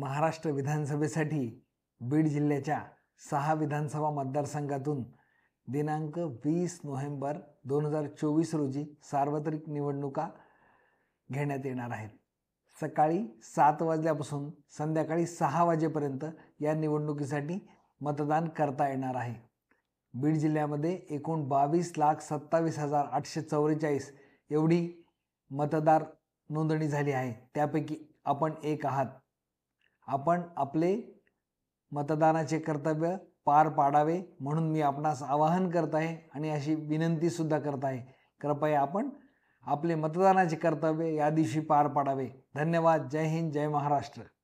महाराष्ट्र विधानसभेसाठी बीड जिल्ह्याच्या सहा विधानसभा मतदारसंघातून दिनांक वीस नोव्हेंबर दोन हजार चोवीस रोजी सार्वत्रिक निवडणुका घेण्यात येणार आहेत सकाळी सात वाजल्यापासून संध्याकाळी सहा वाजेपर्यंत या निवडणुकीसाठी मतदान करता येणार आहे बीड जिल्ह्यामध्ये एकूण बावीस लाख सत्तावीस हजार आठशे चौवेचाळीस एवढी मतदार नोंदणी झाली आहे त्यापैकी आपण एक आहात आपण आपले मतदानाचे कर्तव्य पार पाडावे म्हणून मी आपणास आवाहन करत आहे आणि अशी विनंतीसुद्धा करत आहे कृपया आपण आपले मतदानाचे कर्तव्य या दिवशी पार पाडावे धन्यवाद जय हिंद जय महाराष्ट्र